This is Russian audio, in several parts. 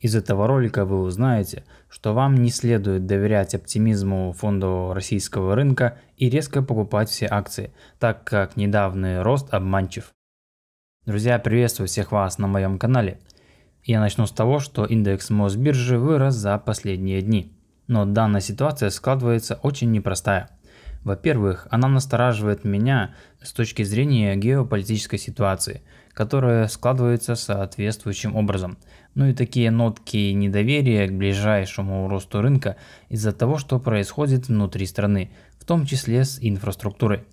Из этого ролика вы узнаете, что вам не следует доверять оптимизму фондового российского рынка и резко покупать все акции, так как недавний рост обманчив. Друзья, приветствую всех вас на моем канале. Я начну с того, что индекс Мосбиржи вырос за последние дни. Но данная ситуация складывается очень непростая – во-первых, она настораживает меня с точки зрения геополитической ситуации, которая складывается соответствующим образом. Ну и такие нотки недоверия к ближайшему росту рынка из-за того, что происходит внутри страны, в том числе с инфраструктурой.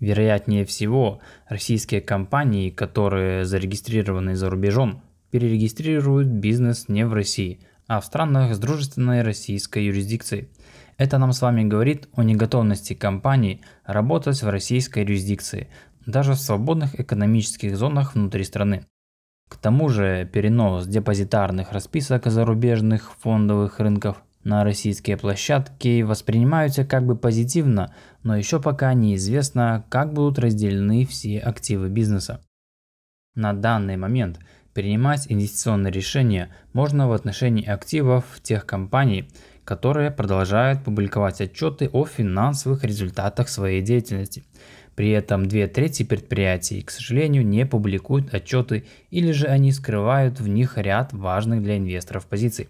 Вероятнее всего, российские компании, которые зарегистрированы за рубежом, перерегистрируют бизнес не в России, а в странах с дружественной российской юрисдикцией. Это нам с вами говорит о неготовности компаний работать в российской юрисдикции, даже в свободных экономических зонах внутри страны. К тому же перенос депозитарных расписок зарубежных фондовых рынков на российские площадки воспринимаются как бы позитивно, но еще пока неизвестно, как будут разделены все активы бизнеса. На данный момент – Принимать инвестиционные решения можно в отношении активов тех компаний, которые продолжают публиковать отчеты о финансовых результатах своей деятельности. При этом две трети предприятий, к сожалению, не публикуют отчеты или же они скрывают в них ряд важных для инвесторов позиций.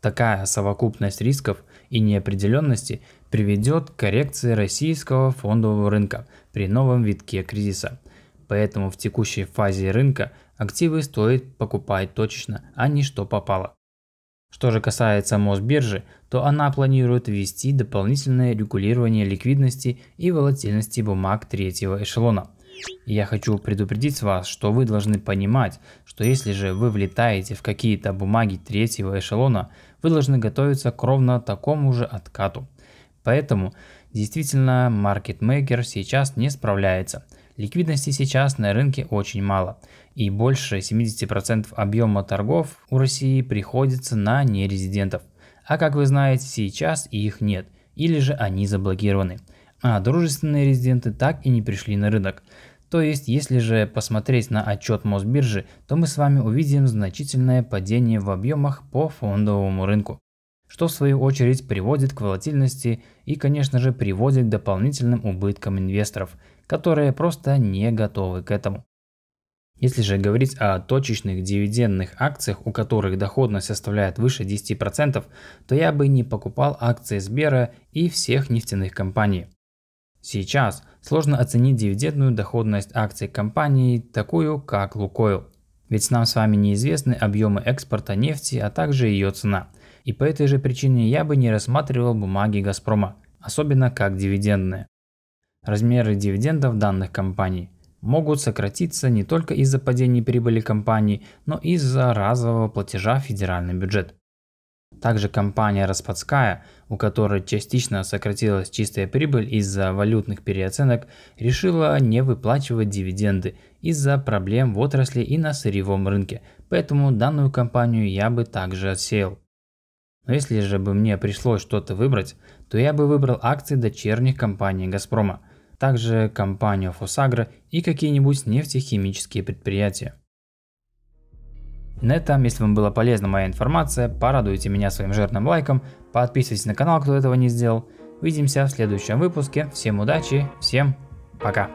Такая совокупность рисков и неопределенности приведет к коррекции российского фондового рынка при новом витке кризиса – поэтому в текущей фазе рынка активы стоит покупать точечно, а не что попало. Что же касается Мосбиржи, то она планирует ввести дополнительное регулирование ликвидности и волатильности бумаг третьего эшелона. я хочу предупредить вас, что вы должны понимать, что если же вы влетаете в какие-то бумаги третьего эшелона, вы должны готовиться к ровно такому же откату. Поэтому действительно маркетмейкер сейчас не справляется – Ликвидности сейчас на рынке очень мало, и больше 70% объема торгов у России приходится на нерезидентов. А как вы знаете, сейчас их нет, или же они заблокированы. А дружественные резиденты так и не пришли на рынок. То есть, если же посмотреть на отчет Мосбиржи, то мы с вами увидим значительное падение в объемах по фондовому рынку что в свою очередь приводит к волатильности и, конечно же, приводит к дополнительным убыткам инвесторов, которые просто не готовы к этому. Если же говорить о точечных дивидендных акциях, у которых доходность составляет выше 10%, то я бы не покупал акции Сбера и всех нефтяных компаний. Сейчас сложно оценить дивидендную доходность акций компании, такую как Лукойл. Ведь нам с вами неизвестны объемы экспорта нефти, а также ее цена – и по этой же причине я бы не рассматривал бумаги «Газпрома», особенно как дивидендные. Размеры дивидендов данных компаний могут сократиться не только из-за падения прибыли компаний, но и из-за разового платежа в федеральный бюджет. Также компания Распадская, у которой частично сократилась чистая прибыль из-за валютных переоценок, решила не выплачивать дивиденды из-за проблем в отрасли и на сырьевом рынке, поэтому данную компанию я бы также отсеял. Но если же бы мне пришлось что-то выбрать, то я бы выбрал акции дочерних компаний «Газпрома», также компанию «Фосагра» и какие-нибудь нефтехимические предприятия. На этом, если вам была полезна моя информация, порадуйте меня своим жирным лайком, подписывайтесь на канал, кто этого не сделал. Увидимся в следующем выпуске, всем удачи, всем пока!